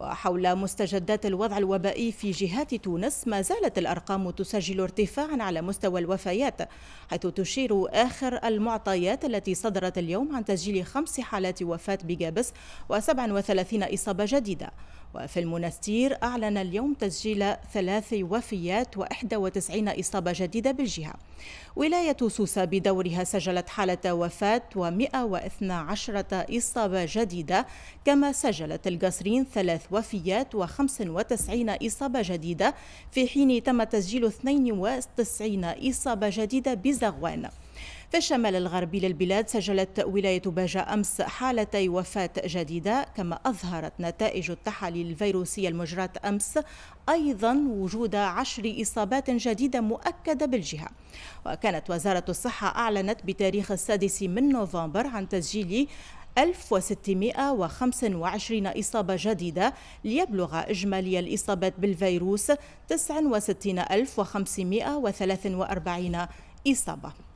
وحول مستجدات الوضع الوبائي في جهات تونس ما زالت الأرقام تسجل ارتفاعا على مستوى الوفيات حيث تشير آخر المعطيات التي صدرت اليوم عن تسجيل خمس حالات وفاة بجابس و37 إصابة جديدة وفي المنستير أعلن اليوم تسجيل ثلاث وفيات و91 إصابة جديدة بالجهة ولاية سوسة بدورها سجلت حالة وفاة و112 إصابة جديدة كما سجلت القصرين ثلاث وفيات و95 إصابة جديدة في حين تم تسجيل 92 إصابة جديدة بزغوان في الشمال الغربي للبلاد سجلت ولاية باجة أمس حالتي وفاة جديدة كما أظهرت نتائج التحاليل الفيروسية المجراة أمس أيضا وجود عشر إصابات جديدة مؤكدة بالجهة وكانت وزارة الصحة أعلنت بتاريخ السادس من نوفمبر عن تسجيل 1625 إصابة جديدة ليبلغ إجمالي الإصابات بالفيروس 69543 إصابة